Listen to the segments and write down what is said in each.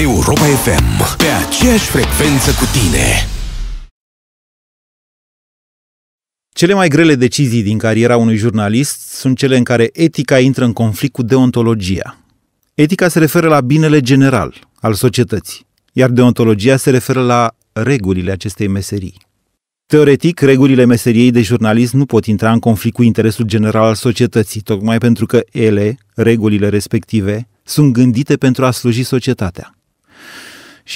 Europa FM, pe aceeași frecvență cu tine. Cele mai grele decizii din cariera unui jurnalist sunt cele în care etica intră în conflict cu deontologia. Etica se referă la binele general al societății, iar deontologia se referă la regulile acestei meserii. Teoretic, regulile meseriei de jurnalist nu pot intra în conflict cu interesul general al societății, tocmai pentru că ele, regulile respective, sunt gândite pentru a sluji societatea.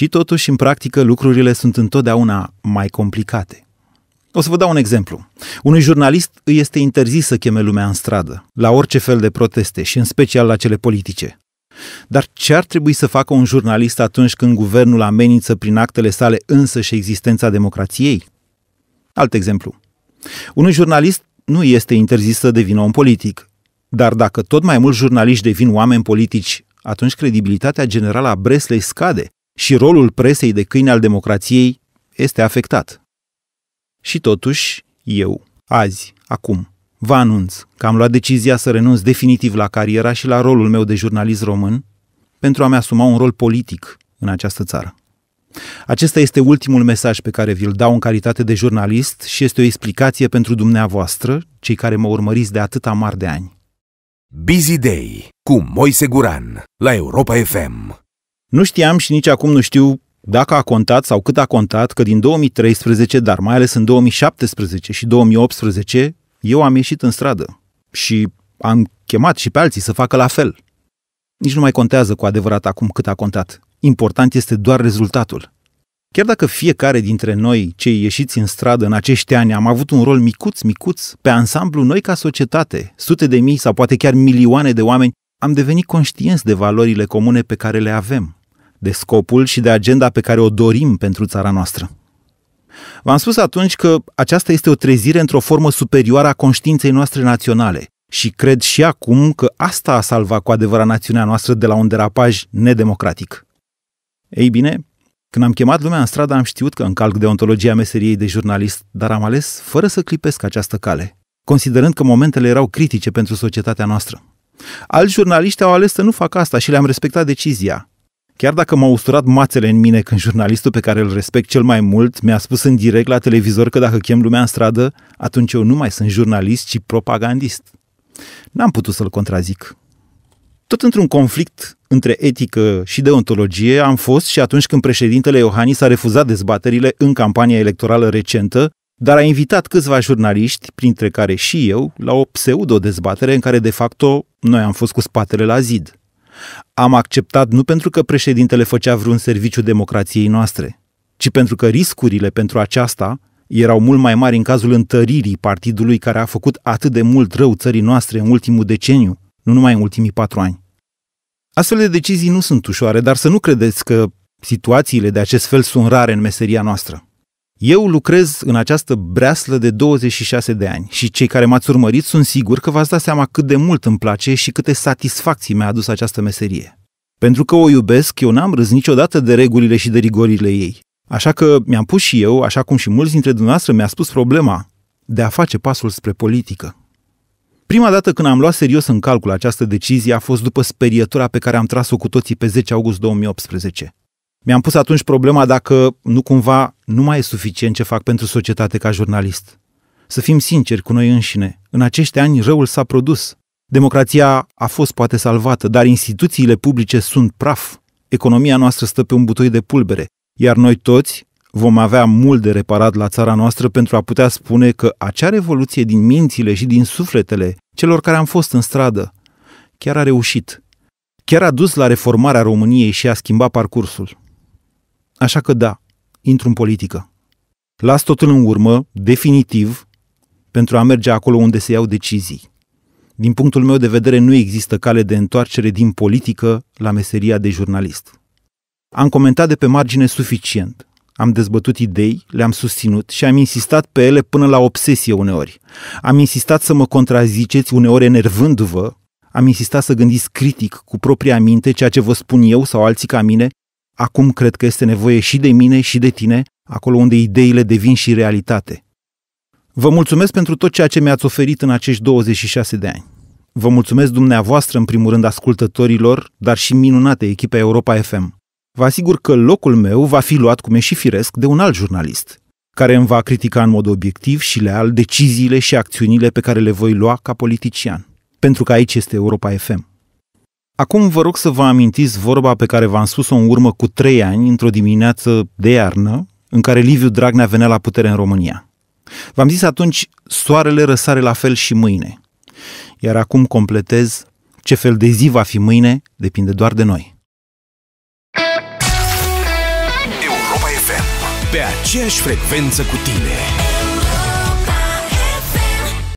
Și totuși, în practică, lucrurile sunt întotdeauna mai complicate. O să vă dau un exemplu. Unui jurnalist îi este interzis să cheme lumea în stradă, la orice fel de proteste și în special la cele politice. Dar ce ar trebui să facă un jurnalist atunci când guvernul amenință prin actele sale însă și existența democrației? Alt exemplu. Unui jurnalist nu este interzis să devină un politic, dar dacă tot mai mulți jurnaliști devin oameni politici, atunci credibilitatea generală a Breslei scade și rolul presei de câine al democrației este afectat. Și totuși, eu, azi, acum, vă anunț că am luat decizia să renunț definitiv la cariera și la rolul meu de jurnalist român pentru a-mi asuma un rol politic în această țară. Acesta este ultimul mesaj pe care vi-l dau în calitate de jurnalist și este o explicație pentru dumneavoastră, cei care mă urmăriți de atâta mari de ani. Busy Day cu Moise Guran la Europa FM. Nu știam și nici acum nu știu dacă a contat sau cât a contat că din 2013, dar mai ales în 2017 și 2018, eu am ieșit în stradă și am chemat și pe alții să facă la fel. Nici nu mai contează cu adevărat acum cât a contat. Important este doar rezultatul. Chiar dacă fiecare dintre noi, cei ieșiți în stradă în acești ani, am avut un rol micuț, micuț, pe ansamblu, noi ca societate, sute de mii sau poate chiar milioane de oameni, am devenit conștienți de valorile comune pe care le avem, de scopul și de agenda pe care o dorim pentru țara noastră. V-am spus atunci că aceasta este o trezire într-o formă superioară a conștiinței noastre naționale și cred și acum că asta a salvat cu adevărat națiunea noastră de la un derapaj nedemocratic. Ei bine, când am chemat lumea în stradă, am știut că încalc deontologia meseriei de jurnalist, dar am ales fără să clipesc această cale, considerând că momentele erau critice pentru societatea noastră. Alți jurnaliști au ales să nu facă asta și le-am respectat decizia, Chiar dacă m-au usturat mațele în mine când jurnalistul pe care îl respect cel mai mult mi-a spus în direct la televizor că dacă chem lumea în stradă, atunci eu nu mai sunt jurnalist, ci propagandist. N-am putut să-l contrazic. Tot într-un conflict între etică și deontologie am fost și atunci când președintele Iohannis a refuzat dezbaterile în campania electorală recentă, dar a invitat câțiva jurnaliști, printre care și eu, la o pseudo-dezbatere în care de facto noi am fost cu spatele la zid. Am acceptat nu pentru că președintele făcea vreun serviciu democrației noastre, ci pentru că riscurile pentru aceasta erau mult mai mari în cazul întăririi partidului care a făcut atât de mult rău țării noastre în ultimul deceniu, nu numai în ultimii patru ani. Astfel de decizii nu sunt ușoare, dar să nu credeți că situațiile de acest fel sunt rare în meseria noastră. Eu lucrez în această breaslă de 26 de ani și cei care m-ați urmărit sunt sigur că v-ați dat seama cât de mult îmi place și câte satisfacții mi-a adus această meserie. Pentru că o iubesc, eu n-am râs niciodată de regulile și de rigorile ei. Așa că mi-am pus și eu, așa cum și mulți dintre dumneavoastră mi-a spus problema, de a face pasul spre politică. Prima dată când am luat serios în calcul această decizie a fost după sperietura pe care am tras-o cu toții pe 10 august 2018. Mi-am pus atunci problema dacă nu cumva nu mai e suficient ce fac pentru societate ca jurnalist. Să fim sinceri cu noi înșine, în acești ani răul s-a produs. Democrația a fost poate salvată, dar instituțiile publice sunt praf. Economia noastră stă pe un butoi de pulbere, iar noi toți vom avea mult de reparat la țara noastră pentru a putea spune că acea revoluție din mințile și din sufletele celor care am fost în stradă chiar a reușit. Chiar a dus la reformarea României și a schimbat parcursul. Așa că da, intru în politică. Las totul în urmă, definitiv, pentru a merge acolo unde se iau decizii. Din punctul meu de vedere, nu există cale de întoarcere din politică la meseria de jurnalist. Am comentat de pe margine suficient. Am dezbătut idei, le-am susținut și am insistat pe ele până la obsesie uneori. Am insistat să mă contraziceți uneori enervându-vă, am insistat să gândiți critic cu propria minte ceea ce vă spun eu sau alții ca mine Acum cred că este nevoie și de mine și de tine, acolo unde ideile devin și realitate. Vă mulțumesc pentru tot ceea ce mi-ați oferit în acești 26 de ani. Vă mulțumesc dumneavoastră, în primul rând, ascultătorilor, dar și minunate echipa Europa FM. Vă asigur că locul meu va fi luat, cum e și firesc, de un alt jurnalist, care îmi va critica în mod obiectiv și leal deciziile și acțiunile pe care le voi lua ca politician. Pentru că aici este Europa FM. Acum vă rog să vă amintiți vorba pe care v-am spus-o în urmă cu trei ani, într-o dimineață de iarnă, în care Liviu Dragnea venea la putere în România. V-am zis atunci, soarele răsare la fel și mâine. Iar acum completez, ce fel de zi va fi mâine depinde doar de noi. Europa FM, pe aceeași frecvență cu tine.